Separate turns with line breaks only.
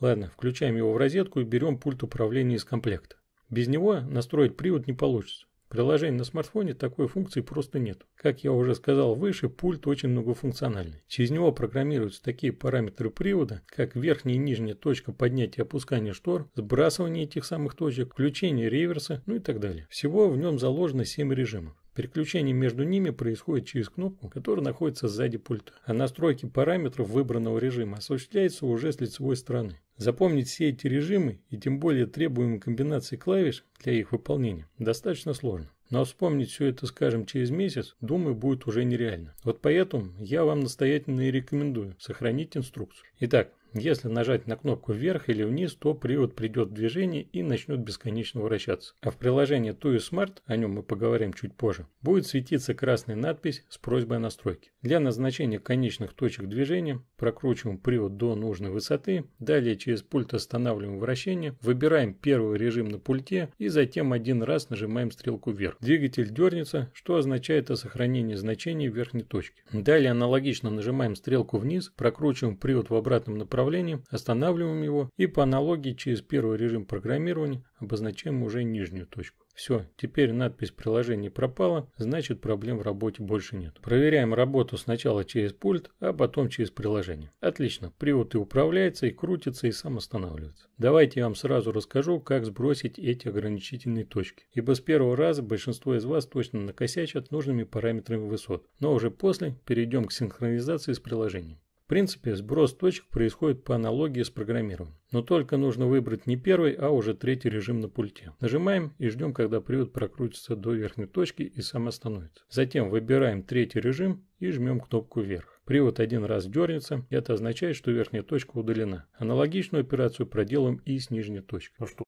Ладно, включаем его в розетку и берем пульт управления из комплекта. Без него настроить привод не получится. Приложений на смартфоне такой функции просто нет. Как я уже сказал выше, пульт очень многофункциональный. Через него программируются такие параметры привода, как верхняя и нижняя точка поднятия и опускания штор, сбрасывание этих самых точек, включение реверса, ну и так далее. Всего в нем заложено 7 режимов. Переключение между ними происходит через кнопку, которая находится сзади пульта, а настройки параметров выбранного режима осуществляются уже с лицевой стороны. Запомнить все эти режимы и тем более требуемые комбинации клавиш для их выполнения достаточно сложно. Но вспомнить все это, скажем, через месяц, думаю, будет уже нереально. Вот поэтому я вам настоятельно и рекомендую сохранить инструкцию. Итак, если нажать на кнопку вверх или вниз, то привод придет в движение и начнет бесконечно вращаться. А в приложении TUI Smart, о нем мы поговорим чуть позже, будет светиться красная надпись с просьбой о настройке. Для назначения конечных точек движения прокручиваем привод до нужной высоты, далее через пульт останавливаем вращение, выбираем первый режим на пульте и затем один раз нажимаем стрелку вверх. Двигатель дернется, что означает о сохранении значения верхней точки. Далее аналогично нажимаем стрелку вниз, прокручиваем привод в обратном направлении направлении, останавливаем его и по аналогии через первый режим программирования обозначаем уже нижнюю точку. Все, теперь надпись приложения пропала, значит проблем в работе больше нет. Проверяем работу сначала через пульт, а потом через приложение. Отлично, привод и управляется, и крутится, и сам останавливается. Давайте я вам сразу расскажу, как сбросить эти ограничительные точки. Ибо с первого раза большинство из вас точно накосячат нужными параметрами высот. Но уже после перейдем к синхронизации с приложением. В принципе, сброс точек происходит по аналогии с программированием. Но только нужно выбрать не первый, а уже третий режим на пульте. Нажимаем и ждем, когда привод прокрутится до верхней точки и сам остановится. Затем выбираем третий режим и жмем кнопку вверх. Привод один раз дернется, это означает, что верхняя точка удалена. Аналогичную операцию проделаем и с нижней точкой. А